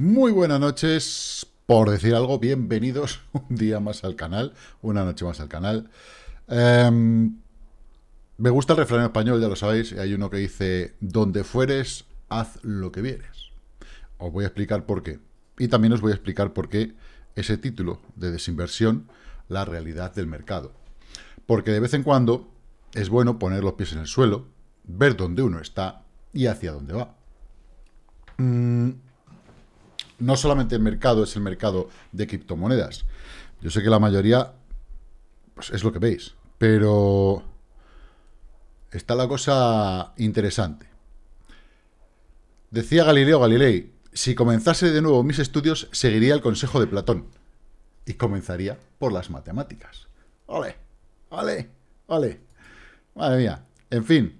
Muy buenas noches, por decir algo, bienvenidos un día más al canal, una noche más al canal. Em, me gusta el refrán español, ya lo sabéis, hay uno que dice, donde fueres, haz lo que vieres. Os voy a explicar por qué. Y también os voy a explicar por qué ese título de desinversión, la realidad del mercado. Porque de vez en cuando es bueno poner los pies en el suelo, ver dónde uno está y hacia dónde va. Mm, no solamente el mercado es el mercado de criptomonedas. Yo sé que la mayoría pues, es lo que veis, pero está la cosa interesante. Decía Galileo Galilei, si comenzase de nuevo mis estudios, seguiría el consejo de Platón y comenzaría por las matemáticas. ¡Ole! vale ¡Ole! Madre mía. En fin,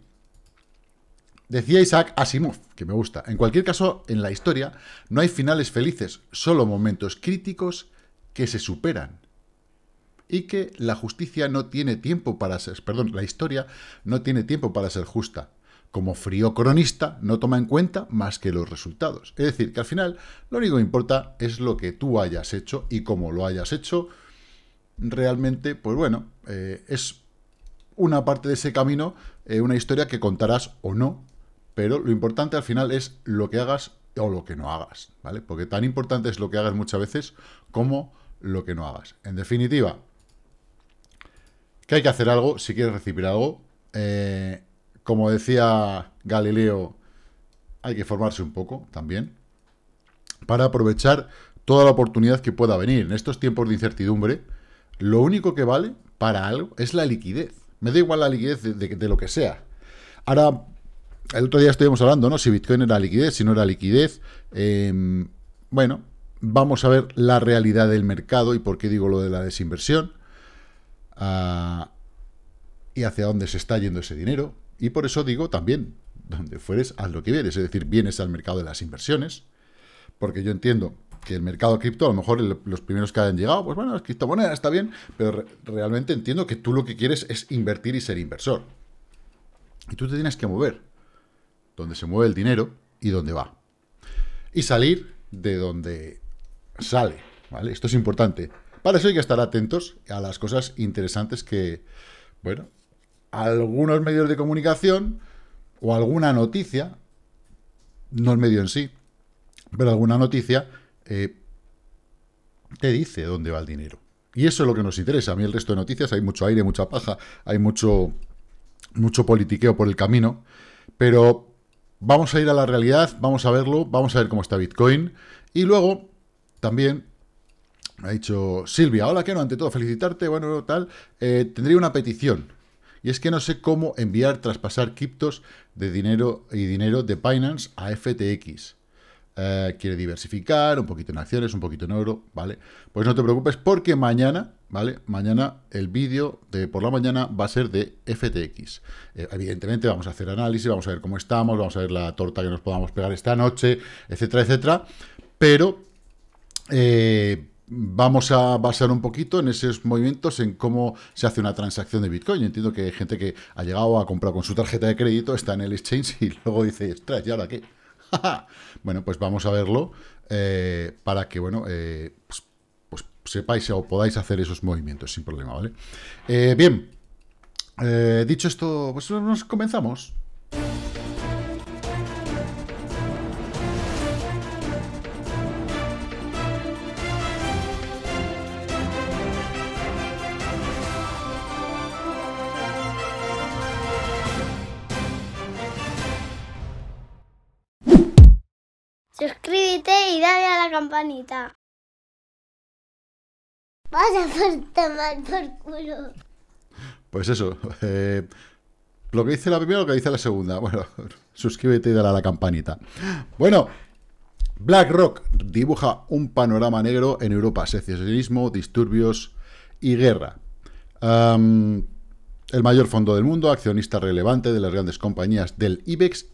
Decía Isaac Asimov, que me gusta, en cualquier caso, en la historia no hay finales felices, solo momentos críticos que se superan. Y que la justicia no tiene tiempo para ser, perdón, la historia no tiene tiempo para ser justa. Como frío cronista, no toma en cuenta más que los resultados. Es decir, que al final lo único que importa es lo que tú hayas hecho y cómo lo hayas hecho. Realmente, pues bueno, eh, es una parte de ese camino, eh, una historia que contarás o no, pero lo importante al final es lo que hagas o lo que no hagas, ¿vale? Porque tan importante es lo que hagas muchas veces como lo que no hagas. En definitiva, que hay que hacer algo si quieres recibir algo. Eh, como decía Galileo, hay que formarse un poco también para aprovechar toda la oportunidad que pueda venir. En estos tiempos de incertidumbre, lo único que vale para algo es la liquidez. Me da igual la liquidez de, de lo que sea. Ahora el otro día estuvimos hablando, ¿no? Si Bitcoin era liquidez, si no era liquidez. Em, bueno, vamos a ver la realidad del mercado y por qué digo lo de la desinversión. Ah, y hacia dónde se está yendo ese dinero. Y por eso digo también, donde fueres, haz lo que vienes, Es decir, vienes al mercado de las inversiones. Porque yo entiendo que el mercado cripto, a lo mejor los primeros que hayan llegado, pues bueno, las criptomonedas está bien, pero realmente entiendo que tú lo que quieres es invertir y ser inversor. Y tú te tienes que mover donde se mueve el dinero y dónde va. Y salir de donde sale, ¿vale? Esto es importante. Para eso hay que estar atentos a las cosas interesantes que, bueno, algunos medios de comunicación o alguna noticia, no el medio en sí, pero alguna noticia eh, te dice dónde va el dinero. Y eso es lo que nos interesa. A mí el resto de noticias hay mucho aire, mucha paja, hay mucho, mucho politiqueo por el camino, pero Vamos a ir a la realidad, vamos a verlo, vamos a ver cómo está Bitcoin. Y luego, también, me ha dicho Silvia, hola, no ante todo, felicitarte, bueno, tal. Eh, tendría una petición. Y es que no sé cómo enviar, traspasar criptos de dinero y dinero de Binance a FTX. Eh, quiere diversificar, un poquito en acciones, un poquito en oro, ¿vale? Pues no te preocupes porque mañana ¿vale? Mañana el vídeo de por la mañana va a ser de FTX. Eh, evidentemente vamos a hacer análisis, vamos a ver cómo estamos, vamos a ver la torta que nos podamos pegar esta noche, etcétera, etcétera. Pero eh, vamos a basar un poquito en esos movimientos, en cómo se hace una transacción de Bitcoin. entiendo que hay gente que ha llegado a comprar con su tarjeta de crédito, está en el exchange y luego dice, ostras, ¿y ahora qué? bueno, pues vamos a verlo eh, para que, bueno, pues sepáis o podáis hacer esos movimientos sin problema, ¿vale? Eh, bien, eh, dicho esto, pues nos comenzamos. Suscríbete y dale a la campanita. Vas a mal por culo. Pues eso. Eh, lo que dice la primera, lo que dice la segunda. Bueno, suscríbete y dale a la campanita. Bueno, BlackRock dibuja un panorama negro en Europa. Secesionismo, disturbios y guerra. el mayor fondo del mundo, accionista relevante de las grandes compañías del IBEX,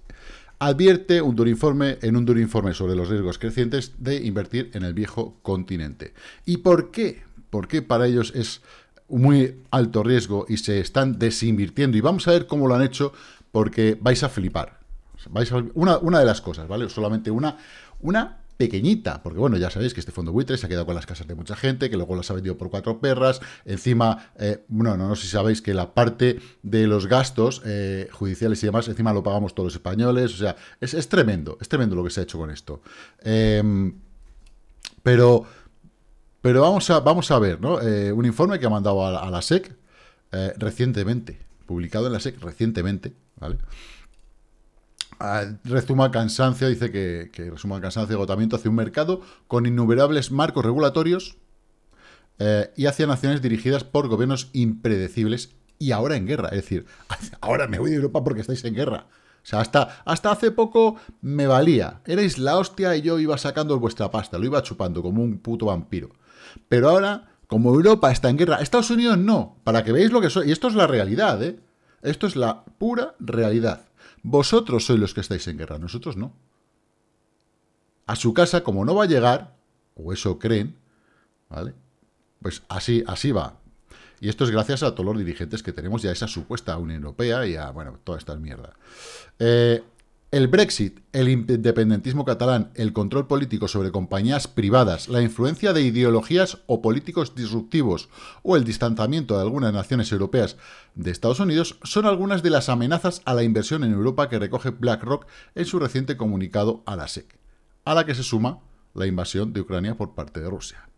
advierte un duro informe, en un duro informe sobre los riesgos crecientes de invertir en el viejo continente. ¿Y por qué porque para ellos es muy alto riesgo y se están desinvirtiendo. Y vamos a ver cómo lo han hecho, porque vais a flipar. Vais una, de las cosas, ¿vale? Solamente una, una pequeñita, porque bueno, ya sabéis que este fondo buitre se ha quedado con las casas de mucha gente, que luego las ha vendido por cuatro perras, encima, eh, bueno, no, no sé si sabéis que la parte de los gastos eh, judiciales y demás, encima lo pagamos todos los españoles, o sea, es, tremendo, es tremendo lo que se ha hecho con esto. Em, pero pero vamos a, vamos a ver, ¿no? Eh, un informe que ha mandado a, la, SEC eh, recientemente, publicado en la SEC recientemente, ¿vale? Ah, resuma cansancio, dice que, resuma cansancio y agotamiento hacia un mercado con innumerables marcos regulatorios eh, y hacia naciones dirigidas por gobiernos impredecibles y ahora en guerra. Es decir, ahora me voy de Europa porque estáis en guerra. O sea, hasta, hasta hace poco me valía. Erais la hostia y yo iba sacando vuestra pasta, lo iba chupando como un puto vampiro. Pero ahora, como Europa está en guerra, Estados Unidos no, para que veáis lo que soy. Y esto es la realidad, ¿eh? Esto es la pura realidad. Vosotros sois los que estáis en guerra, nosotros no. A su casa, como no va a llegar, o eso creen, ¿vale? Pues así, así va. Y esto es gracias a todos los dirigentes que tenemos ya esa supuesta Unión Europea y a, bueno, toda esta mierda. Eh, el Brexit, el independentismo catalán, el control político sobre compañías privadas, la influencia de ideologías o políticos disruptivos o el distanciamiento de algunas naciones europeas de Estados Unidos son algunas de las amenazas a la inversión en Europa que recoge BlackRock en su reciente comunicado a la SEC, a la que se suma la invasión de Ucrania por parte de Rusia.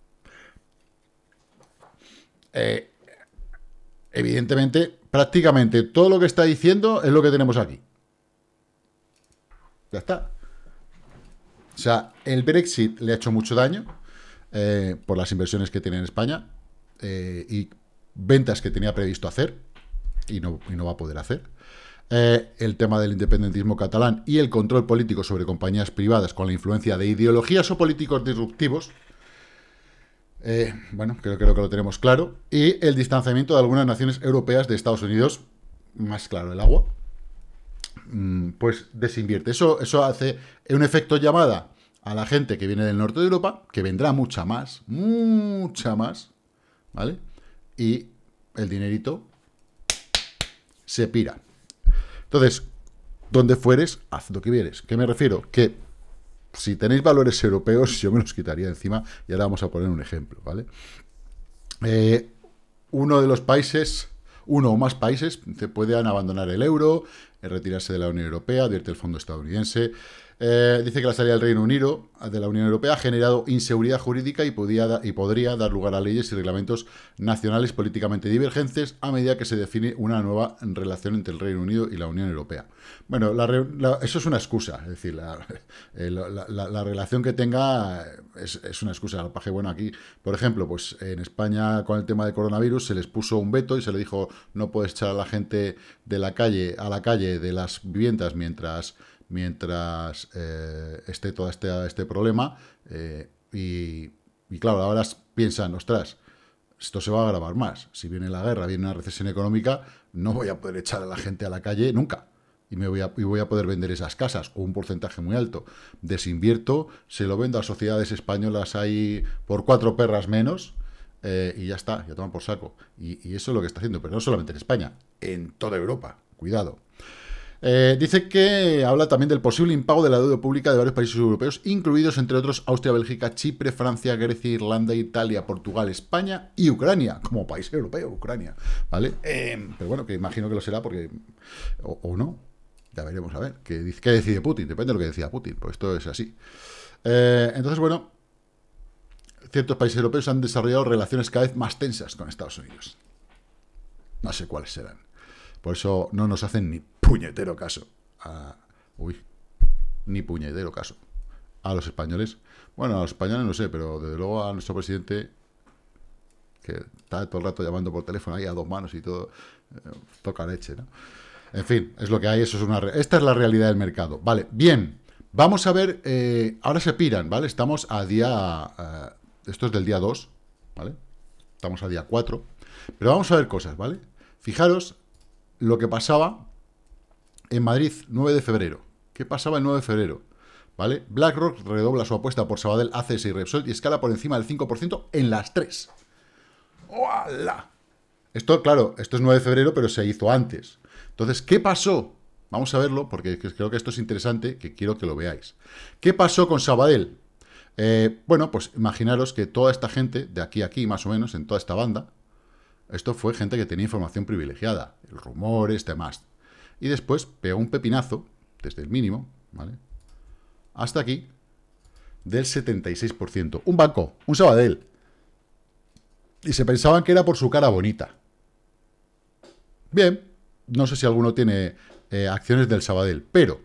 Eh, evidentemente, prácticamente todo lo que está diciendo es lo que tenemos aquí. Ya está. O sea, el Brexit le ha hecho mucho daño eh, por las inversiones que tiene en España eh, y ventas que tenía previsto hacer y no, y no va a poder hacer. Eh, el tema del independentismo catalán y el control político sobre compañías privadas con la influencia de ideologías o políticos disruptivos. bueno, creo, creo que lo tenemos claro. Y el distanciamiento de algunas naciones europeas de Estados Unidos, más claro el agua. Mm, pues desinvierte. Eso, eso hace un efecto llamada a la gente que viene del norte de Europa, que vendrá mucha más, mucha más, ¿vale? Y el dinerito se pira. Entonces, donde fueres, haz lo que vieres. ¿Qué me refiero? Que si tenéis valores europeos, yo me los quitaría encima y ahora vamos a poner un ejemplo, ¿vale? Eh, uno de los países uno o más países se puedan abandonar el euro, eh, retirarse de la Unión Europea, advierte el Fondo Estadounidense. Eh, dice que la salida del Reino Unido de la Unión Europea ha generado inseguridad jurídica y, y podría dar lugar a leyes y reglamentos nacionales políticamente divergentes a medida que se define una nueva relación entre el Reino Unido y la Unión Europea. Bueno, eso es una excusa, es decir, la, eh, relación que tenga eh, es, una excusa. La paje, bueno, aquí, por ejemplo, pues en España con el tema de coronavirus se les puso un veto y se le dijo no puedes echar a la gente de la calle a la calle de las viviendas mientras mientras eh, esté todo este, este problema. Eh, y, claro, ahora piensan, ostras, esto se va a agravar más. Si viene la guerra, viene una recesión económica, no voy a poder echar a la gente a la calle nunca. Y, me voy a, y voy a poder vender esas casas, o un porcentaje muy alto. Desinvierto, se lo vendo a sociedades españolas ahí por cuatro perras menos, eh, y ya está, ya toman por saco. Y, y eso es lo que está haciendo, pero no solamente en España, en toda Europa. Cuidado. Eh, dice que habla también del posible impago de la deuda pública de varios países europeos, incluidos entre otros Austria, Bélgica, Chipre, Francia, Grecia, Irlanda, Italia, Portugal, España y Ucrania, como país europeo, Ucrania, ¿vale? Em. pero bueno, que imagino que lo será porque... o, no, ya veremos a ver. ¿qué, decide Putin? Depende de lo que decida Putin, pues esto es así. Eh, entonces, bueno, ciertos países europeos han desarrollado relaciones cada vez más tensas con Estados Unidos. No sé cuáles serán. Por eso no nos hacen ni puñetero caso. uy, ni puñetero caso. A los españoles. Bueno, a los españoles no sé, pero desde luego a nuestro presidente, que está todo el rato llamando por teléfono ahí a dos manos y todo, eh, toca leche, ¿no? En fin, es lo que hay, eso es una... Esta es la realidad del mercado. Vale, bien, vamos a ver, eh, ahora se piran, ¿vale? Estamos a día... Eh, esto es del día 2, ¿vale? Estamos a día 4, pero vamos a ver cosas, ¿vale? Fijaros lo que pasaba en Madrid, 9 de febrero. ¿Qué pasaba el 9 de febrero? ¿Vale? BlackRock redobla su apuesta por Sabadell, ACS y Repsol y escala por encima del 5% en las tres. ¡Hola! Esto, claro, esto es 9 de febrero, pero se hizo antes. Entonces, ¿qué pasó? Vamos a verlo, porque creo que esto es interesante, que quiero que lo veáis. ¿Qué pasó con Sabadell? Eh, bueno, pues imaginaros que toda esta gente, de aquí a aquí más o menos, en toda esta banda, esto fue gente que tenía información privilegiada, El rumor, este más y después pegó un pepinazo, desde el mínimo, ¿vale? Hasta aquí, del 76%. Un banco, un Sabadell. Y se pensaban que era por su cara bonita. Bien, no sé si alguno tiene eh, acciones del Sabadell, pero...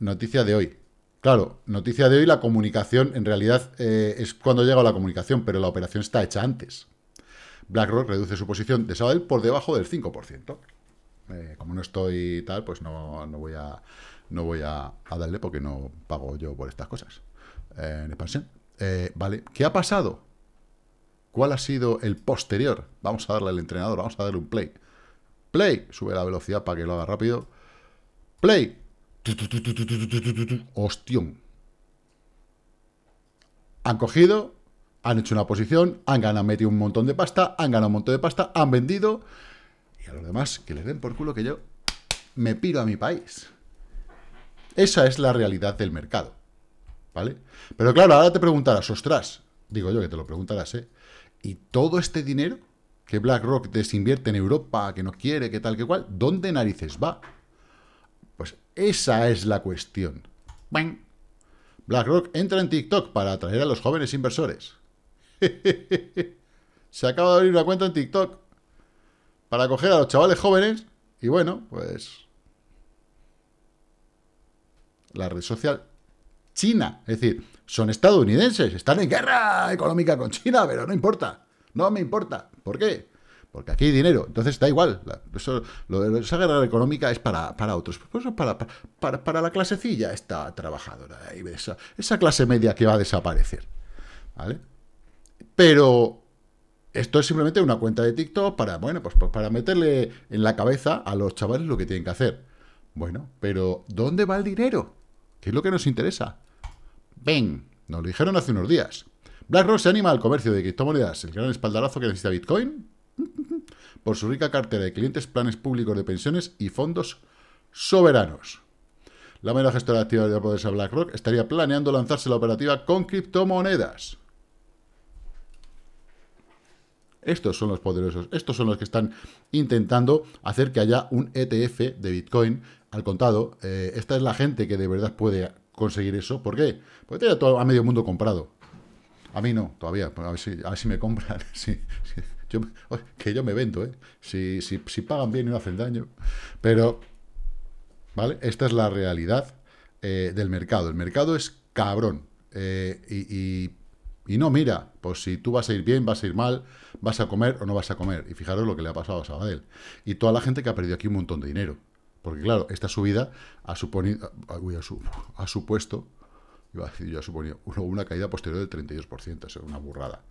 Noticia de hoy. Claro, noticia de hoy, la comunicación, en realidad eh, es cuando llega la comunicación, pero la operación está hecha antes. BlackRock reduce su posición de Sabadell por debajo del 5%. como no estoy tal, pues no, voy, a, voy a, darle porque no pago yo por estas cosas en expansión. vale, ¿qué ha pasado? ¿Cuál ha sido el posterior? Vamos a darle al entrenador, vamos a darle un play. Play, sube la velocidad para que lo haga rápido. Play. Hostión. Han cogido, han hecho una posición, han ganado, han metido un montón de pasta, han ganado un montón de pasta, han vendido. Y a los demás, que les den por culo que yo me piro a mi país. Esa es la realidad del mercado. ¿Vale? Pero claro, ahora te preguntarás, ostras, digo yo que te lo preguntarás, ¿eh? ¿Y todo este dinero que BlackRock desinvierte en Europa, que no quiere, que tal, que cual, ¿dónde narices va? Pues esa es la cuestión. BlackRock entra en TikTok para atraer a los jóvenes inversores. Se acaba de abrir una cuenta en TikTok para coger a los chavales jóvenes y bueno, pues... La red social China, es decir, son estadounidenses, están en guerra económica con China, pero no importa, no me importa. ¿Por qué? Porque aquí hay dinero, entonces da igual. lo de esa guerra económica es para, otros, pues para, para, la clasecilla esta trabajadora, esa, esa clase media que va a desaparecer. ¿Vale? Pero esto es simplemente una cuenta de TikTok para, bueno, pues, pues, para meterle en la cabeza a los chavales lo que tienen que hacer. Bueno, pero ¿dónde va el dinero? ¿Qué es lo que nos interesa? Ven, nos lo dijeron hace unos días. BlackRock se anima al comercio de criptomonedas, el gran espaldarazo que necesita Bitcoin, por su rica cartera de clientes, planes públicos de pensiones y fondos soberanos. La mera gestora activa de la a BlackRock estaría planeando lanzarse la operativa con criptomonedas. Estos son los poderosos, estos son los que están intentando hacer que haya un ETF de Bitcoin al contado. Eh, esta es la gente que de verdad puede conseguir eso. ¿Por qué? Porque tiene todo, a medio mundo comprado. A mí no, todavía. A ver si, me compran. que yo me vendo, ¿eh? Si, pagan bien y no hacen daño. Pero, ¿vale? Esta es la realidad eh, del mercado. El mercado es cabrón. Eh, y y no mira, pues si tú vas a ir bien, vas a ir mal, vas a comer o no vas a comer. Y fijaros lo que le ha pasado a Sabadell. Y toda la gente que ha perdido aquí un montón de dinero. Porque claro, esta subida ha, suponido, ha, supuesto, yo, ha suponido una caída posterior del 32%. Eso es una burrada.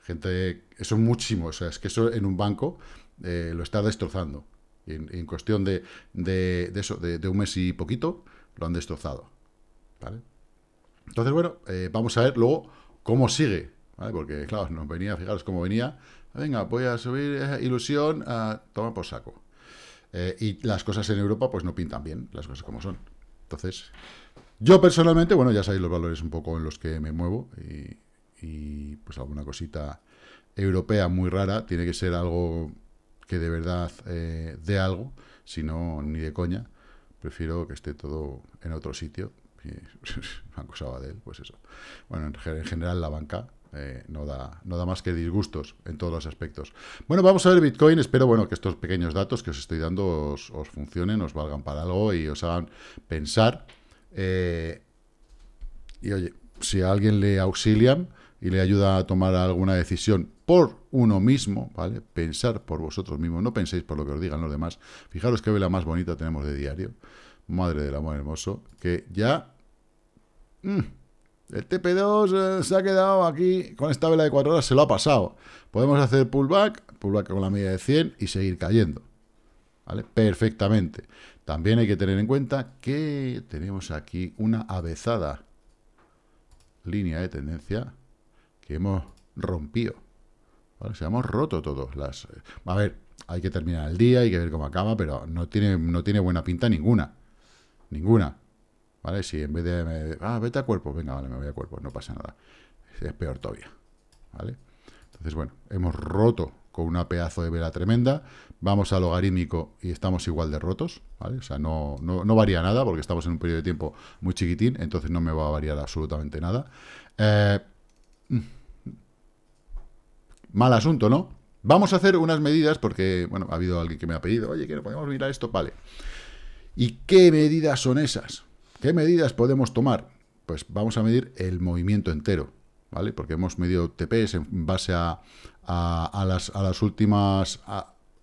Gente, eso es muchísimo. O sea, es que eso en un banco eh, lo está destrozando. Y en, cuestión de, de, eso, de, un mes y poquito, lo han destrozado. Entonces, bueno, eh, vamos a ver luego cómo sigue, Porque, claro, nos venía, fijaros cómo venía, venga, voy a subir ilusión, a toma por saco. Eh, y las cosas en Europa, pues no pintan bien, las cosas como son. Entonces, yo personalmente, bueno, ya sabéis los valores un poco en los que me muevo y, pues alguna cosita europea muy rara, tiene que ser algo que de verdad de eh, dé algo, si no, ni de coña. Prefiero que esté todo en otro sitio, y acusaba de él, pues eso. Bueno, en general la banca eh, no, da, no da más que disgustos en todos los aspectos. Bueno, vamos a ver Bitcoin. Espero bueno, que estos pequeños datos que os estoy dando os, funcionen, os valgan para algo y os hagan pensar. Eh, y oye, si a alguien le auxilian y le ayuda a tomar alguna decisión por uno mismo, ¿vale? Pensar por vosotros mismos, no penséis por lo que os digan los demás. Fijaros qué vela más bonita tenemos de diario. Madre del amor hermoso, que ya Mm, el TP2 eh, se ha quedado aquí con esta vela de 4 horas, se lo ha pasado. Podemos hacer pullback, pullback con la media de 100 y seguir cayendo. ¿Vale? Perfectamente. También hay que tener en cuenta que tenemos aquí una avezada línea de tendencia que hemos rompido. ¿Vale? O hemos roto todos las... Eh, a ver, hay que terminar el día, hay que ver cómo acaba, pero no tiene, no tiene buena pinta ninguna. Ninguna. ¿Vale? Si en vez de... ah, vete a cuerpo. Venga, vale, me voy a cuerpo. No pasa nada. Es peor todavía. ¿Vale? Entonces, bueno, hemos roto con una pedazo de vela tremenda. Vamos a logarítmico y estamos igual de rotos. ¿vale? O sea, no, varía nada porque estamos en un periodo de tiempo muy chiquitín. Entonces no me va a variar absolutamente nada. Eh, mm, mal asunto, ¿no? Vamos a hacer unas medidas porque, bueno, ha habido alguien que me ha pedido, oye, que podemos mirar esto. Vale. ¿Y qué medidas son esas? ¿Qué medidas podemos tomar? Pues vamos a medir el movimiento entero, ¿vale? Porque hemos medido TPs en base a, las, últimas...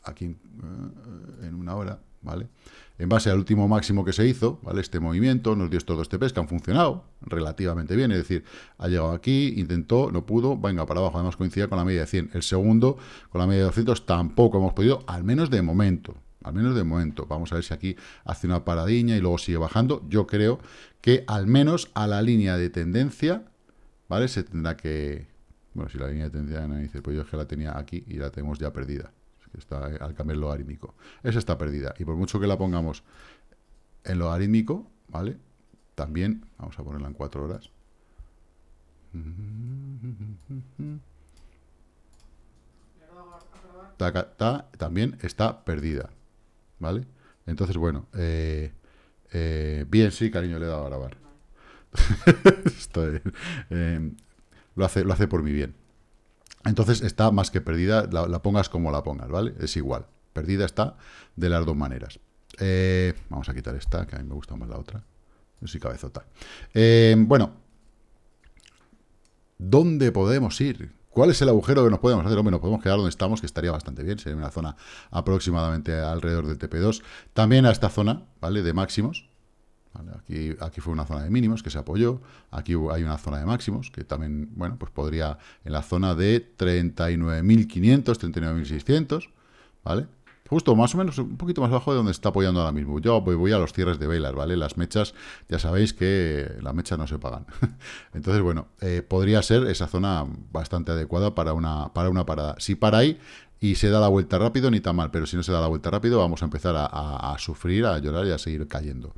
aquí eh, en una hora, ¿vale? En base al último máximo que se hizo, ¿vale? Este movimiento nos dio estos dos TPs que han funcionado relativamente bien, es decir, ha llegado aquí, intentó, no pudo, venga, para abajo, además coincidía con la media de 100. El segundo, con la media de 200, tampoco hemos podido, al menos de momento, al menos de momento. Vamos a ver si aquí hace una paradiña y luego sigue bajando. Yo creo que al menos a la línea de tendencia, ¿vale? Se tendrá que... Bueno, si la línea de tendencia no dice, pues yo es que la tenía aquí y la tenemos ya perdida. está eh, al cambiar el logarítmico. Esa está perdida. Y por mucho que la pongamos en logarítmico, ¿vale? También, vamos a ponerla en cuatro horas. también está perdida. ¿vale? Entonces, bueno, eh, eh, bien, sí, cariño, le he dado a grabar. Em, lo, hace, lo hace por mi bien. Entonces está más que perdida, la, pongas como la pongas, ¿vale? Es igual, perdida está de las dos maneras. Eh, vamos a quitar esta, que a mí me gusta más la otra. No soy cabezota. bueno, ¿dónde podemos ir? ¿Cuál es el agujero que nos podemos hacer? Hombre, nos podemos quedar donde estamos, que estaría bastante bien, sería una zona aproximadamente alrededor del TP2. También a esta zona, ¿vale? De máximos. Aquí, aquí fue una zona de mínimos que se apoyó. Aquí hay una zona de máximos que también, bueno, pues podría en la zona de 39.500, 39.600, ¿vale? Justo, más o menos un poquito más bajo de donde está apoyando ahora mismo. Yo voy, voy a los cierres de velas, ¿vale? Las mechas, ya sabéis que las mechas no se pagan. Entonces, bueno, eh, podría ser esa zona bastante adecuada para una, para una parada. Si para ahí y se da la vuelta rápido, ni tan mal, pero si no se da la vuelta rápido, vamos a empezar a, a sufrir, a llorar y a seguir cayendo.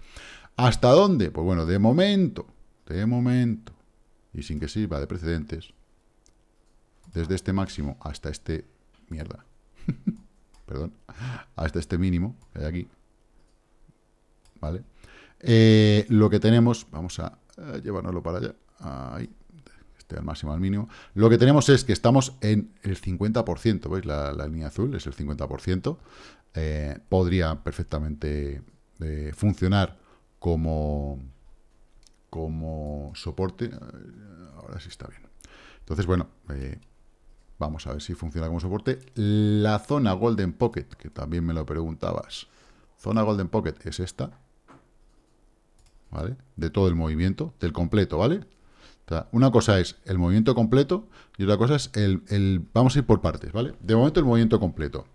¿Hasta dónde? Pues bueno, de momento, de momento, y sin que sirva de precedentes, desde este máximo hasta este mierda. perdón, hasta este mínimo que hay aquí, ¿vale? Eh, lo que tenemos, vamos a eh, llevárnoslo para allá, ahí, este al máximo al mínimo, lo que tenemos es que estamos en el 50%, ¿veis? La, línea azul es el 50%, eh, podría perfectamente funcionar como, como soporte, ahora sí está bien. Entonces, bueno, Vamos a ver si funciona como soporte. La zona Golden Pocket, que también me lo preguntabas. Zona Golden Pocket es esta. ¿Vale? De todo el movimiento, del completo, ¿vale? una cosa es el movimiento completo y otra cosa es el, el... Vamos a ir por partes, ¿vale? De momento el movimiento completo.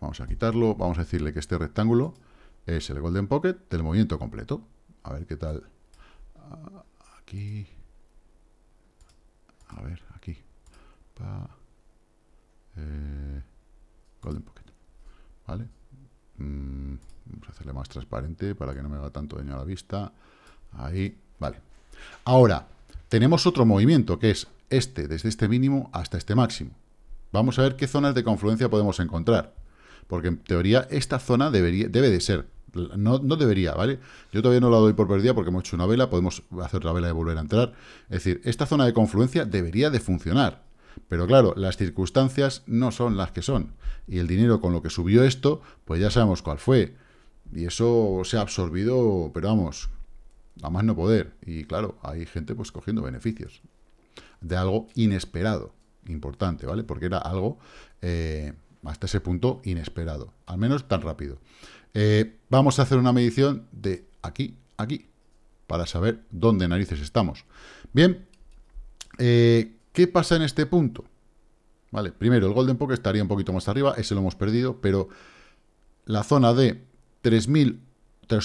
Vamos a quitarlo, vamos a decirle que este rectángulo es el Golden Pocket del movimiento completo. A ver qué tal. Ah, aquí. A ver, eh, Golden Pocket. ¿Vale? Mm, vamos a hacerle más transparente para que no me haga tanto daño a la vista. Ahí, vale. Ahora, tenemos otro movimiento que es este, desde este mínimo hasta este máximo. Vamos a ver qué zonas de confluencia podemos encontrar. Porque en teoría esta zona debería, debe de ser. No, debería, ¿vale? Yo todavía no la doy por perdida porque hemos hecho una vela, podemos hacer la vela y volver a entrar. Es decir, esta zona de confluencia debería de funcionar. Pero claro, las circunstancias no son las que son. Y el dinero con lo que subió esto, pues ya sabemos cuál fue. Y eso se ha absorbido, pero vamos, a más no poder. Y claro, hay gente pues cogiendo beneficios de algo inesperado, importante, ¿vale? Porque era algo eh, hasta ese punto inesperado, al menos tan rápido. Eh, vamos a hacer una medición de aquí, aquí, para saber dónde narices estamos. Bien, eh, ¿Qué pasa en este punto? Vale, primero, el Golden Pocket estaría un poquito más arriba, ese lo hemos perdido, pero la zona de 3.000,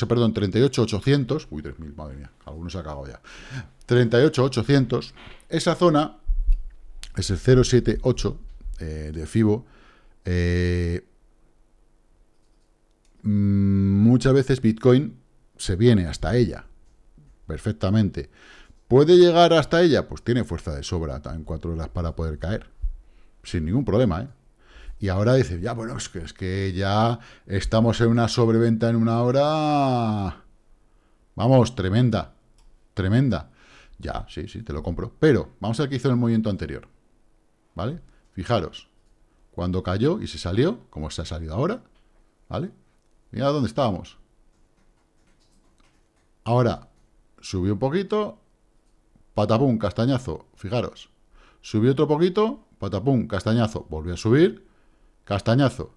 perdón, 38.800, uy, 3.000, madre mía, algunos se ha cagado ya, 38.800, esa zona es el 078 eh, de FIBO, eh, mm, muchas veces Bitcoin se viene hasta ella, perfectamente. ¿Puede llegar hasta ella? Pues tiene fuerza de sobra en cuatro horas para poder caer. Sin ningún problema, ¿eh? Y ahora dice, ya, bueno, es que, es que ya estamos en una sobreventa en una hora... Vamos, tremenda, tremenda. Ya, sí, sí, te lo compro. Pero, vamos a ver qué hizo en el movimiento anterior. ¿Vale? Fijaros, cuando cayó y se salió, como se ha salido ahora, ¿vale? Mira dónde estábamos. Ahora, subió un poquito, patapum, castañazo, fijaros. Subió otro poquito, patapum, castañazo, volvió a subir, castañazo,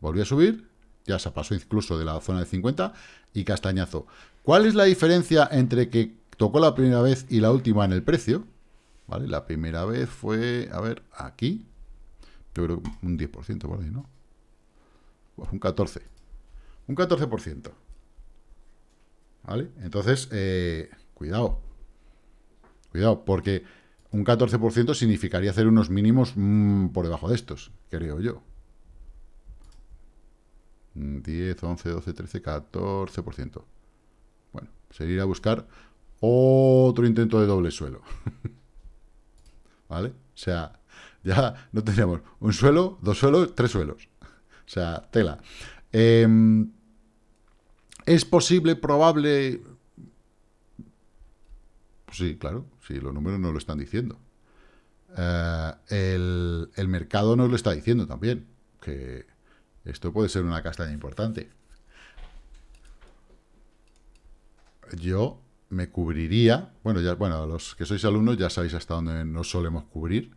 volvió a subir, ya se pasó incluso de la zona de 50 y castañazo. ¿Cuál es la diferencia entre que tocó la primera vez y la última en el precio? ¿Vale? La primera vez fue, a ver, aquí, yo un 10% por ahí, ¿no? Pues un 14%. Un 14%. ¿Vale? Entonces, eh, cuidado. Cuidado, porque un 14% significaría hacer unos mínimos mm, por debajo de estos, creo yo. 10, 11, 12, 13, 14%. Bueno, sería a buscar otro intento de doble suelo. ¿Vale? O sea, ya no tendríamos un suelo, dos suelos, tres suelos. O sea, tela. Em, es posible, probable, sí, claro, sí, los números no lo están diciendo. Eh, el, mercado nos lo está diciendo también, que esto puede ser una castaña importante. Yo me cubriría, bueno, ya, bueno, los que sois alumnos ya sabéis hasta dónde nos solemos cubrir,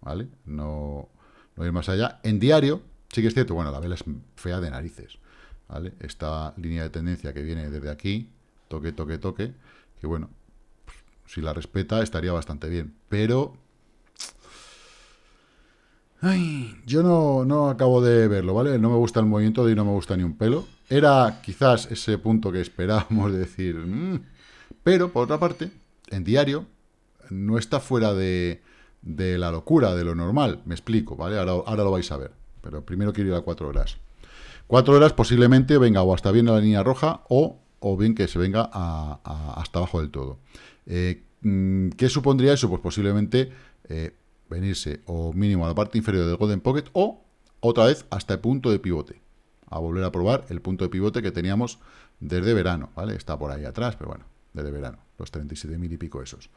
¿vale? No, no ir más allá. En diario, sí que es cierto, bueno, la vela es fea de narices, ¿vale? Esta línea de tendencia que viene desde aquí, toque, toque, toque, que bueno, si la respeta, estaría bastante bien. Pero... Ay, yo no, no acabo de verlo, ¿vale? No me gusta el movimiento y no me gusta ni un pelo. Era quizás ese punto que esperábamos de decir... Mm". Pero, por otra parte, en diario no está fuera de, de la locura, de lo normal. Me explico, ¿vale? Ahora, ahora lo vais a ver. Pero primero quiero ir a cuatro horas. Cuatro horas posiblemente venga o hasta bien la línea roja o, o bien que se venga hasta abajo del todo. Eh, mm, ¿Qué supondría eso? Pues posiblemente eh, venirse o mínimo a la parte inferior del Golden Pocket o otra vez hasta el punto de pivote. A volver a probar el punto de pivote que teníamos desde verano, ¿vale? Está por ahí atrás, pero bueno, desde verano, los 37.000 y pico esos.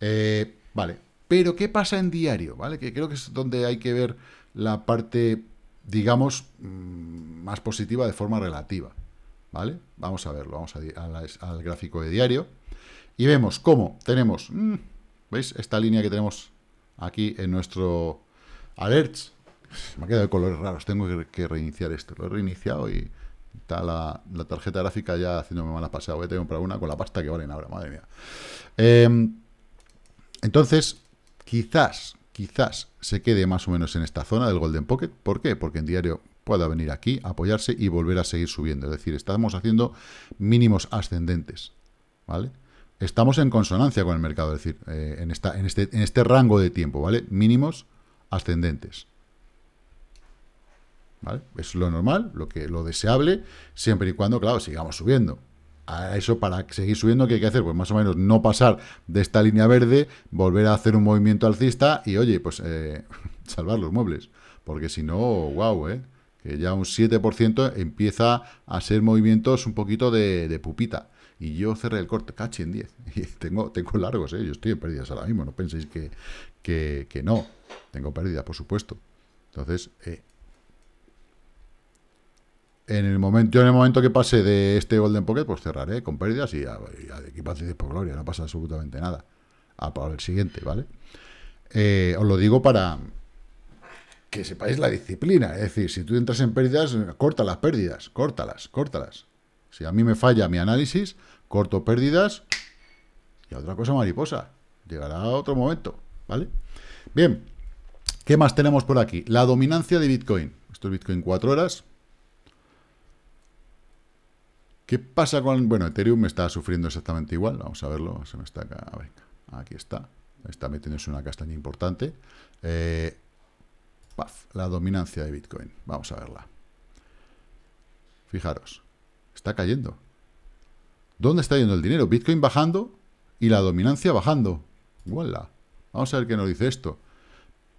Eh, vale, pero ¿qué pasa en diario? ¿Vale? Que creo que es donde hay que ver la parte, digamos, mm, más positiva de forma relativa, ¿vale? Vamos a verlo, vamos a, ir al gráfico de diario y vemos cómo tenemos, mm, ¿veis? Esta línea que tenemos aquí en nuestro alert. Me ha quedado de colores raros, tengo que, reiniciar esto. Lo he reiniciado y está la, tarjeta gráfica ya haciéndome mala pasada. Voy a tener que comprar una con la pasta que valen ahora, madre mía. Em, entonces, quizás, quizás se quede más o menos en esta zona del Golden Pocket. ¿Por qué? Porque en diario pueda venir aquí, apoyarse y volver a seguir subiendo. Es decir, estamos haciendo mínimos ascendentes. ¿Vale? estamos en consonancia con el mercado, es decir, eh, en, esta, en, este, en este rango de tiempo, ¿vale? Mínimos ascendentes. ¿Vale? Es lo normal, lo, que, lo deseable, siempre y cuando, claro, sigamos subiendo. A eso para seguir subiendo, ¿qué hay que hacer? Pues más o menos no pasar de esta línea verde, volver a hacer un movimiento alcista y, oye, pues eh, salvar los muebles. Porque si no, wow, ¿eh? Que ya un 7% empieza a ser movimientos un poquito de pupita y yo cerré el corte, catch en 10. Y tengo, tengo largos, ¿eh? yo estoy en pérdidas ahora mismo, no penséis que, no. Tengo pérdidas, por supuesto. Entonces, eh, en el momento, en el momento que pase de este Golden Pocket, pues cerraré con pérdidas y, a, y por gloria, no pasa absolutamente nada. A ah, para el siguiente, ¿vale? Eh, os lo digo para que sepáis la disciplina. Es decir, si tú entras en pérdidas, corta las pérdidas, córtalas, córtalas. Si a mí me falla mi análisis, corto pérdidas y otra cosa mariposa. Llegará a otro momento, ¿vale? Bien, ¿qué más tenemos por aquí? La dominancia de Bitcoin. Esto es Bitcoin 4 horas. ¿Qué pasa con...? Bueno, Ethereum me está sufriendo exactamente igual. Vamos a verlo. Se me está aquí está. Está metiéndose una castaña importante. Eh, paf, la dominancia de Bitcoin. Vamos a verla. Fijaros. Está cayendo. ¿Dónde está yendo el dinero? Bitcoin bajando y la dominancia bajando. la. Vamos a ver qué nos dice esto.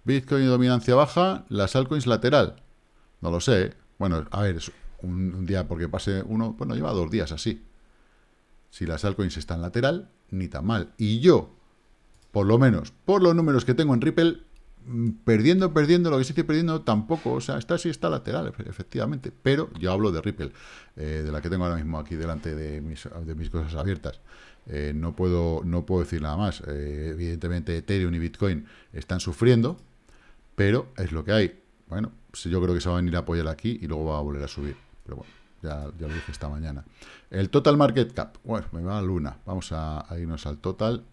Bitcoin y dominancia baja, las altcoins lateral. No lo sé. Bueno, a ver, un, un día porque pase uno... Bueno, lleva dos días así. Si las altcoins están lateral, ni tan mal. Y yo, por lo menos, por los números que tengo en Ripple, perdiendo, perdiendo, lo que se dice perdiendo tampoco, o sea, está sí está lateral, efectivamente, pero yo hablo de Ripple, eh, de la que tengo ahora mismo aquí delante de mis, de mis cosas abiertas. Eh, no, puedo, no puedo decir nada más. Eh, evidentemente Ethereum y Bitcoin están sufriendo, pero es lo que hay. Bueno, pues yo creo que se va a venir a apoyar aquí y luego va a volver a subir. Pero bueno, ya, lo dije esta mañana. El total market cap. Bueno, me va a luna. Vamos a irnos al total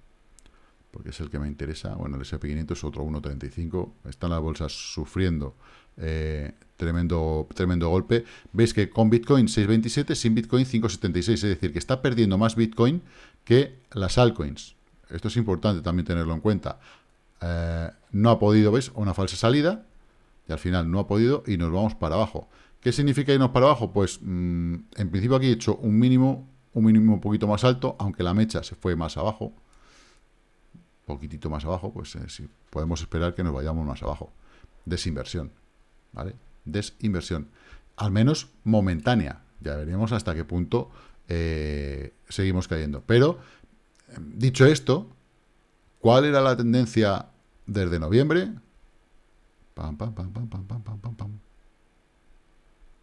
porque es el que me interesa. Bueno, el SP500 es otro 1.35. Están las bolsas sufriendo eh, tremendo, tremendo golpe. Veis que con Bitcoin 6.27, sin Bitcoin 5.76. Es decir, que está perdiendo más Bitcoin que las altcoins. Esto es importante también tenerlo en cuenta. Eh, no ha podido, ves, Una falsa salida. Y al final no ha podido y nos vamos para abajo. ¿Qué significa irnos para abajo? Pues mm, en principio aquí he hecho un mínimo, un mínimo un poquito más alto, aunque la mecha se fue más abajo poquitito más abajo, pues eh, podemos esperar que nos vayamos más abajo. Desinversión, ¿vale? Desinversión, al menos momentánea. Ya veremos hasta qué punto eh, seguimos cayendo. Pero, eh, dicho esto, ¿cuál era la tendencia desde noviembre?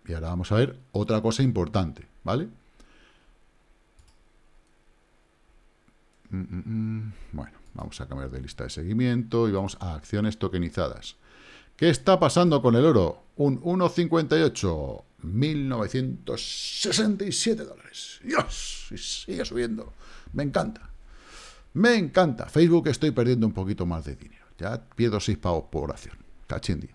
Y ahora vamos a ver otra cosa importante, ¿vale? Mm, mm, mm. Bueno. Vamos a cambiar de lista de seguimiento y vamos a acciones tokenizadas. ¿Qué está pasando con el oro? Un 1,58, 1.967 dólares. ¡Dios! Y sigue subiendo. Me encanta. Me encanta. Facebook estoy perdiendo un poquito más de dinero. Ya pierdo 6 pavos por acción. Cachín 10.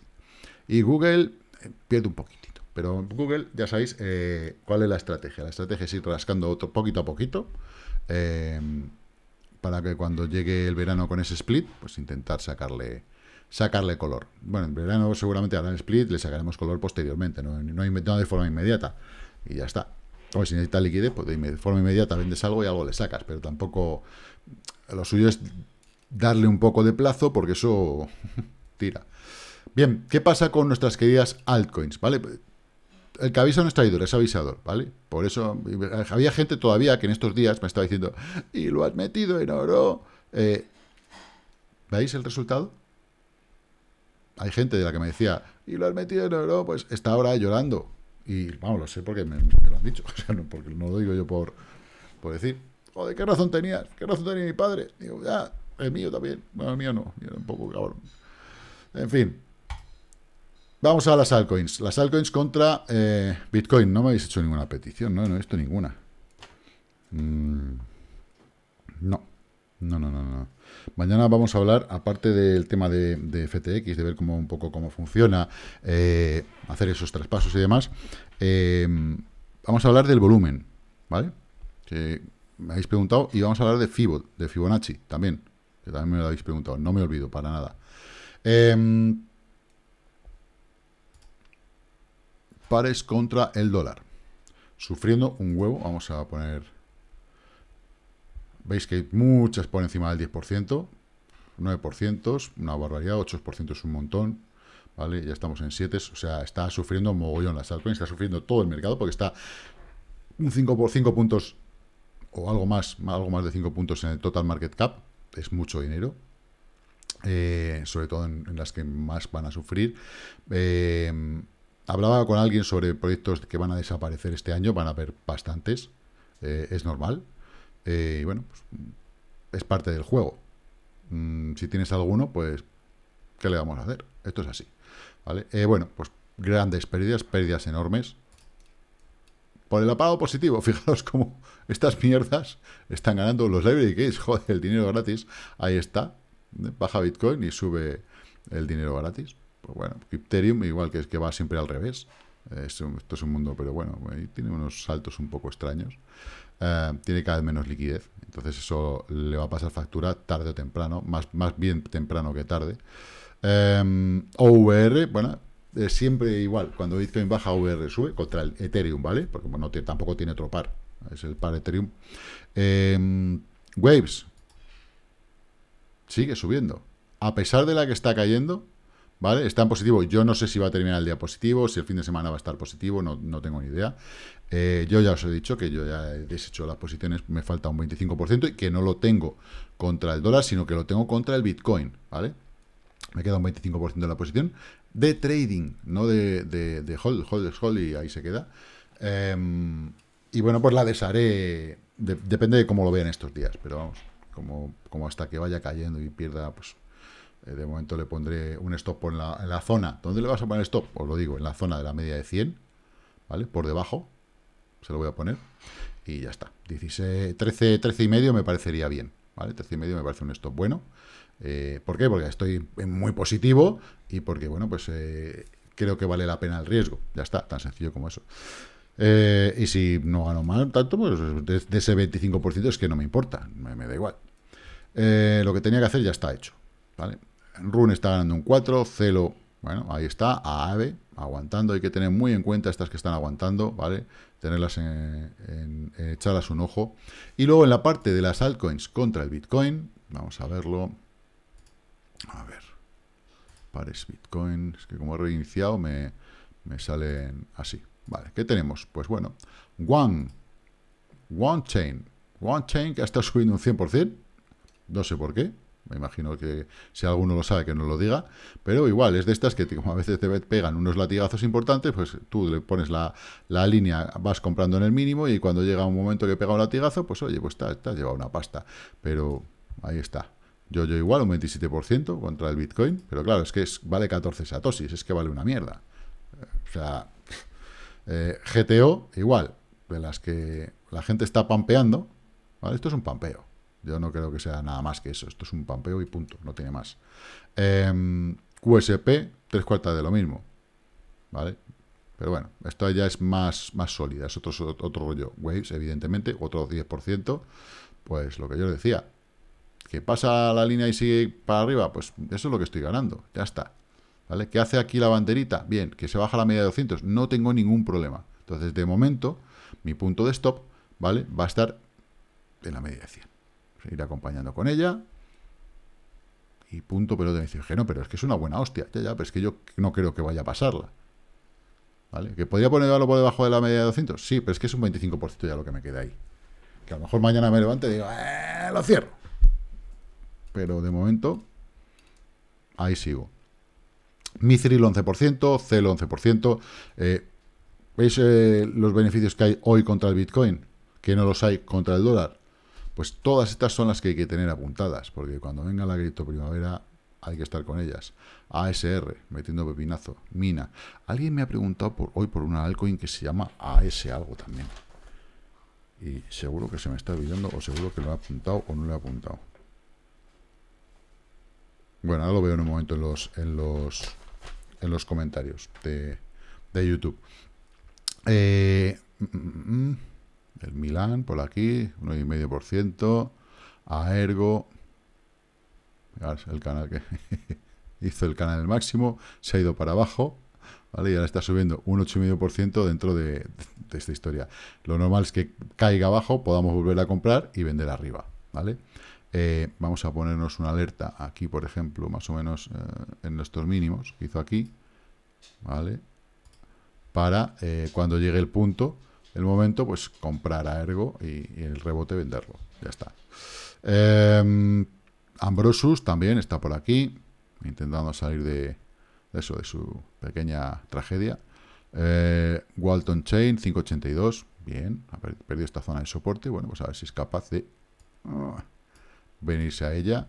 Y Google eh, pierde un poquitito. Pero Google, ya sabéis eh, cuál es la estrategia. La estrategia es ir rascando otro poquito a poquito. Eh, para que cuando llegue el verano con ese split, pues intentar sacarle sacarle color. Bueno, en verano seguramente el split, le sacaremos color posteriormente, no, no, de forma inmediata. Y ya está. O si necesita liquidez, pues de forma inmediata vendes algo y algo le sacas, pero tampoco... Lo suyo es darle un poco de plazo porque eso tira. Bien, ¿qué pasa con nuestras queridas altcoins? ¿Vale? el que no es traidor, es avisador, ¿vale? Por eso había gente todavía que en estos días me estaba diciendo, y lo has metido en oro. Eh, ¿Veis el resultado? Hay gente de la que me decía, y lo has metido en oro, pues está ahora llorando. Y vamos, lo sé porque me, lo han dicho, no, porque no lo digo yo por, por decir, joder, ¿qué razón tenías? ¿Qué razón tenía mi padre? Digo, ya, ah, el mío también. Bueno, el mío no, un poco, cabrón. En fin, Vamos a las altcoins. Las altcoins contra eh, Bitcoin. No me habéis hecho ninguna petición, ¿no? No he visto ninguna. Mm, no. No, no, no, no. Mañana vamos a hablar, aparte del tema de, FTX, de ver cómo un poco cómo funciona, eh, hacer esos traspasos y demás, em, vamos a hablar del volumen, ¿vale? Que me habéis preguntado, y vamos a hablar de de Fibonacci también, que también me lo habéis preguntado, no me olvido para nada. Eh, pares contra el dólar. Sufriendo un huevo, vamos a poner... Veis que hay muchas por encima del 10%, 9%, una barbaridad, 8% es un montón, ¿vale? Ya estamos en 7, o sea, está sufriendo mogollón las altcoins, está sufriendo todo el mercado porque está un 5 por 5 puntos o algo más, algo más de 5 puntos en el total market cap, es mucho dinero, eh, sobre todo en, las que más van a sufrir. Eh, hablaba con alguien sobre proyectos que van a desaparecer este año, van a haber bastantes, eh, es normal. Eh, y bueno, pues, es parte del juego. Mm, si tienes alguno, pues, ¿qué le vamos a hacer? Esto es así. ¿vale? Eh, bueno, pues grandes pérdidas, pérdidas enormes. Por el apagado positivo, fijaros cómo estas mierdas están ganando los library keys, joder, el dinero gratis. Ahí está, baja Bitcoin y sube el dinero gratis. Pues bueno, Ethereum igual que es que va siempre al revés. esto es un mundo, pero bueno, tiene unos saltos un poco extraños. Eh, tiene cada vez menos liquidez. Entonces eso le va a pasar factura tarde o temprano, más, más bien temprano que tarde. Em, OVR, bueno, siempre igual. Cuando Bitcoin baja, OVR sube contra el Ethereum, ¿vale? Porque tampoco tiene otro par. Es el par Ethereum. Em, Waves sigue subiendo. A pesar de la que está cayendo, ¿vale? Está en positivo. Yo no sé si va a terminar el día positivo, si el fin de semana va a estar positivo, no, tengo ni idea. Eh, yo ya os he dicho que yo ya he deshecho las posiciones, me falta un 25% y que no lo tengo contra el dólar, sino que lo tengo contra el Bitcoin, ¿vale? Me queda un 25% de la posición de trading, no de, de, hold, hold, hold, y ahí se queda. Em, y bueno, pues la desharé, depende de cómo lo vean estos días, pero vamos, como, como hasta que vaya cayendo y pierda, pues eh, de momento le pondré un stop en la, zona. ¿Dónde le vas a poner stop? Os lo digo, en la zona de la media de 100, ¿vale? Por debajo, se lo voy a poner. Y ya está. 16, 13, 13 y medio me parecería bien, ¿vale? 13 y medio me parece un stop bueno. Eh, ¿Por qué? Porque estoy muy positivo y porque, bueno, pues eh, creo que vale la pena el riesgo. Ya está, tan sencillo como eso. y si no gano mal tanto, pues de, ese 25% es que no me importa, me, me da igual. lo que tenía que hacer ya está hecho, ¿vale? Rune está ganando un 4, Celo, bueno, ahí está, a Ave, aguantando, hay que tener muy en cuenta estas que están aguantando, ¿vale? Tenerlas en, echarlas un ojo. Y luego en la parte de las altcoins contra el Bitcoin, vamos a verlo, a ver, pares Bitcoin, es que como he reiniciado me, me salen así, vale, ¿qué tenemos? Pues bueno, One, One Chain, One Chain que ha estado subiendo un 100%, no sé por qué, me imagino que si alguno lo sabe que no lo diga, pero igual es de estas que como a veces te pegan unos latigazos importantes, pues tú le pones la, línea, vas comprando en el mínimo y cuando llega un momento que pega un latigazo, pues oye, pues está, está llevado una pasta, pero ahí está. Yo, yo igual, un 27% contra el Bitcoin, pero claro, es que es, vale 14 satosis, es que vale una mierda. O sea, eh, GTO igual, de las que la gente está pampeando, ¿vale? Esto es un pampeo. Yo no creo que sea nada más que eso. Esto es un pampeo y punto, no tiene más. Em, QSP, tres cuartas de lo mismo. ¿Vale? Pero bueno, esto ya es más, más sólida, es otro, otro rollo. Waves, evidentemente, otro 10%. Pues lo que yo decía, que pasa la línea y sigue para arriba, pues eso es lo que estoy ganando, ya está. ¿Vale? ¿Qué hace aquí la banderita? Bien, que se baja la media de 200, no tengo ningún problema. Entonces, de momento, mi punto de stop, ¿vale? Va a estar en la media de 100 ir acompañando con ella. Y punto, pero te que no, pero es que es una buena hostia. Ya, ya, pero es que yo no creo que vaya a pasarla. ¿Vale? ¿Que podría poner ponerlo por debajo de la media de 200? Sí, pero es que es un 25% ya lo que me queda ahí. Que a lo mejor mañana me levante y digo, ¡Eh, lo cierro. Pero de momento, ahí sigo. Mithril 11%, Cel 11%. Eh, ¿Veis eh, los beneficios que hay hoy contra el Bitcoin? Que no los hay contra el dólar. Pues todas estas son las que hay que tener apuntadas, porque cuando venga la cripto primavera hay que estar con ellas. ASR, metiendo pepinazo. Mina. Alguien me ha preguntado hoy por una altcoin que se llama AS algo también. Y seguro que se me está olvidando, o seguro que lo ha apuntado o no lo ha apuntado. Bueno, ahora lo veo en un momento en los, en los, en los comentarios de, de YouTube. Eh, mm, mm, mm. El Milán, por aquí, ...1,5%... ...a Ergo... el canal que hizo el canal el máximo, se ha ido para abajo, ¿vale? Y ahora está subiendo un 8,5% dentro de, esta historia. Lo normal es que caiga abajo, podamos volver a comprar y vender arriba, ¿vale? Eh, vamos a ponernos una alerta aquí, por ejemplo, más o menos eh, en nuestros mínimos que hizo aquí, ¿vale? Para eh, cuando llegue el punto el momento, pues comprar a Ergo y, el rebote venderlo. Ya está. Em, Ambrosus también está por aquí, intentando salir de, eso, de su pequeña tragedia. Eh, Walton Chain, 582. Bien, ha perdido esta zona de soporte. Bueno, pues a ver si es capaz de ah, venirse a ella.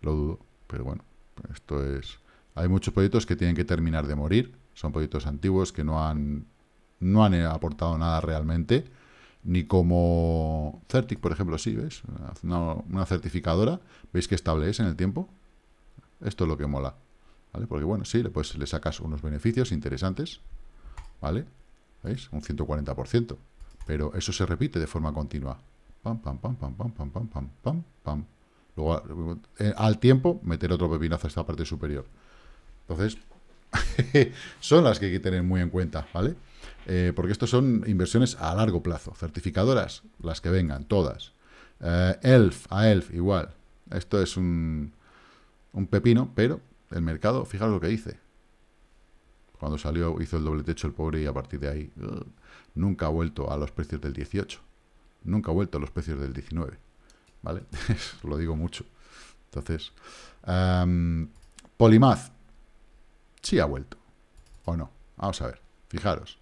Lo dudo, pero bueno, esto es... Hay muchos proyectos que tienen que terminar de morir. Son proyectos antiguos que no han no han aportado nada realmente, ni como Certic, por ejemplo, sí, ¿ves? Una, certificadora, ¿veis que establece en el tiempo? Esto es lo que mola, ¿vale? Porque, bueno, sí, pues le sacas unos beneficios interesantes, ¿vale? ¿Veis? Un 140%, pero eso se repite de forma continua. Pam, pam, pam, pam, pam, pam, pam, pam, pam, pam. Luego, eh, al tiempo, meter otro pepinazo a esta parte superior. Entonces, son las que hay que tener muy en cuenta, ¿vale? Eh, porque estos son inversiones a largo plazo. Certificadoras, las que vengan, todas. Eh, ELF, a ELF, igual. Esto es un, un pepino, pero el mercado, fijaros lo que dice. Cuando salió, hizo el doble techo el pobre y a partir de ahí nunca ha vuelto a los precios del 18. Nunca ha vuelto a los precios del 19. ¿Vale? lo digo mucho. Entonces, um, sí ha vuelto. ¿O no? Vamos a ver, fijaros.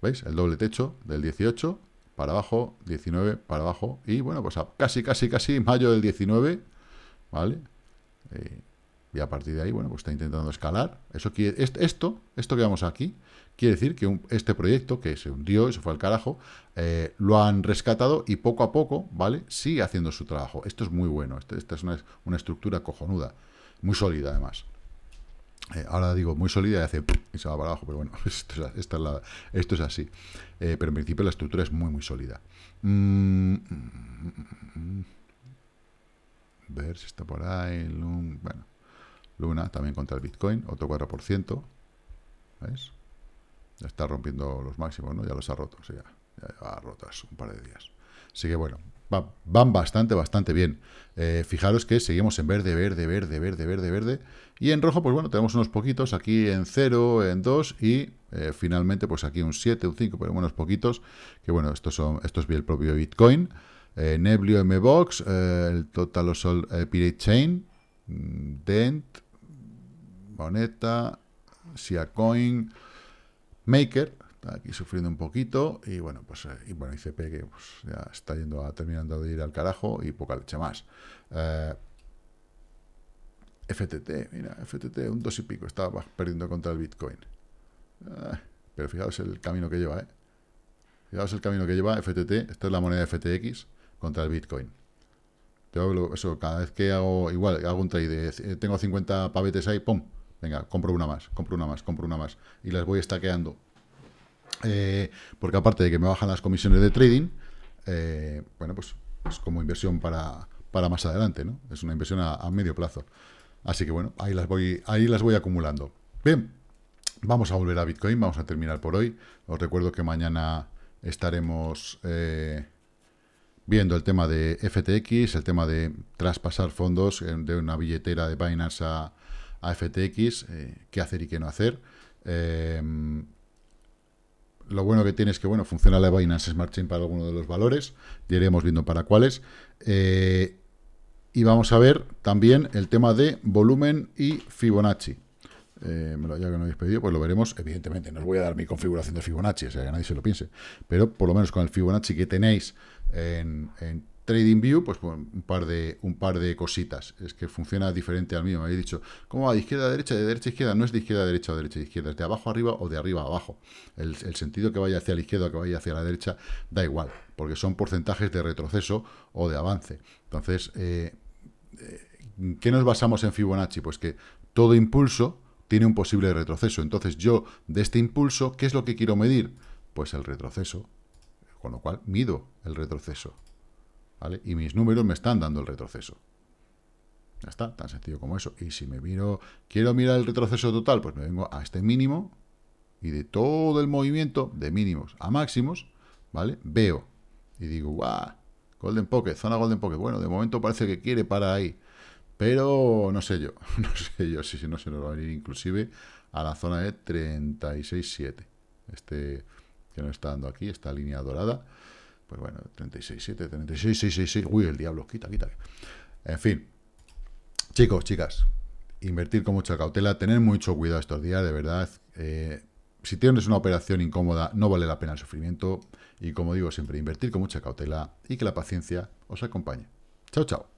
¿Veis? El doble techo del 18 para abajo, 19 para abajo. Y bueno, pues casi, casi, casi mayo del 19, ¿vale? Eh, y a partir de ahí, bueno, pues está intentando escalar. Eso quiere, esto, esto que vamos aquí, quiere decir que este proyecto que se hundió, eso fue al carajo, eh, lo han rescatado y poco a poco, ¿vale? Sigue haciendo su trabajo. Esto es muy bueno. Este, esta es una estructura cojonuda, muy sólida además. Eh, ahora digo, muy sólida y hace y se va para abajo, pero bueno, esto es, así. Eh, pero en principio la estructura es muy, muy sólida. Mm, mm, mm, ver si está por ahí. bueno, Luna también contra el Bitcoin, otro 4%. ¿Ves? Ya está rompiendo los máximos, ¿no? Ya los ha roto, o sea, ya, ya ha rotas un par de días. Así que bueno, van bastante, bastante bien. Eh, fijaros que seguimos en verde, verde, verde, verde, verde, verde. Y en rojo, pues bueno, tenemos unos poquitos, aquí en 0, en 2 y eh, finalmente pues aquí un 7, un 5, pero unos poquitos, que bueno, estos son, esto es el propio Bitcoin. Eh, Neblio MBox, eh, el Total Sol Pirate Chain, mm, Dent, Moneta, coin Maker, Está aquí sufriendo un poquito. Y bueno, pues eh, y bueno, ICP que pues, ya está yendo a, terminando de ir al carajo y poca leche más. Eh, FTT, mira, FTT un dos y pico, Estaba perdiendo contra el Bitcoin. Ah, pero fijaos el camino que lleva, ¿eh? Fijaos el camino que lleva FTT, esta es la moneda FTX contra el Bitcoin. Yo eso, cada vez que hago, igual, hago un trade, tengo 50 pavetes ahí, ¡pum! Venga, compro una más, compro una más, compro una más. Y las voy estaqueando. Eh, porque aparte de que me bajan las comisiones de trading, eh, bueno, pues es como inversión para, más adelante, ¿no? Es una inversión a, medio plazo. Así que bueno, ahí las voy, ahí las voy acumulando. Bien, vamos a volver a Bitcoin, vamos a terminar por hoy. Os recuerdo que mañana estaremos eh, viendo el tema de FTX, el tema de traspasar fondos de una billetera de Binance a, FTX, qué hacer y qué no hacer. Eh, lo bueno que tiene es que, bueno, funciona la Binance Smart Chain para alguno de los valores, ya iremos viendo para cuáles. Eh, y vamos a ver también el tema de volumen y Fibonacci. Eh, ya que no habéis pedido, pues lo veremos. Evidentemente, no os voy a dar mi configuración de Fibonacci, o sea, que nadie se lo piense. Pero por lo menos con el Fibonacci que tenéis en View pues un par de un par de cositas. Es que funciona diferente al mío. Me habéis dicho, ¿cómo va? izquierda a derecha? ¿De derecha a izquierda? No es de izquierda a derecha o de derecha a izquierda. Es de abajo a arriba o de arriba a abajo. El, sentido que vaya hacia la izquierda o que vaya hacia la derecha da igual, porque son porcentajes de retroceso o de avance. Entonces, eh, eh, ¿qué nos basamos en Fibonacci? Pues que todo impulso tiene un posible retroceso. Entonces, yo de este impulso, ¿qué es lo que quiero medir? Pues el retroceso. Con lo cual, mido el retroceso. Y mis números me están dando el retroceso. Ya está, tan sencillo como eso. Y si me miro, quiero mirar el retroceso total, pues me vengo a este mínimo y de todo el movimiento, de mínimos a máximos, ¿vale? Veo y digo, guau, Golden Pocket, zona Golden Pocket. Bueno, de momento parece que quiere para ahí. Pero no sé yo, no sé yo si no se nos va a venir inclusive a la zona de 36.7. Este que nos está dando aquí, esta línea dorada. Pues bueno, 36.7, sí. Uy, el diablo, quita, quita. En fin. Chicos, chicas, invertir con mucha cautela, tener mucho cuidado estos días, de verdad. Eh, si tienes una operación incómoda, no vale la pena el sufrimiento. Y como digo siempre, invertir con mucha cautela y que la paciencia os acompañe. Chao, chao.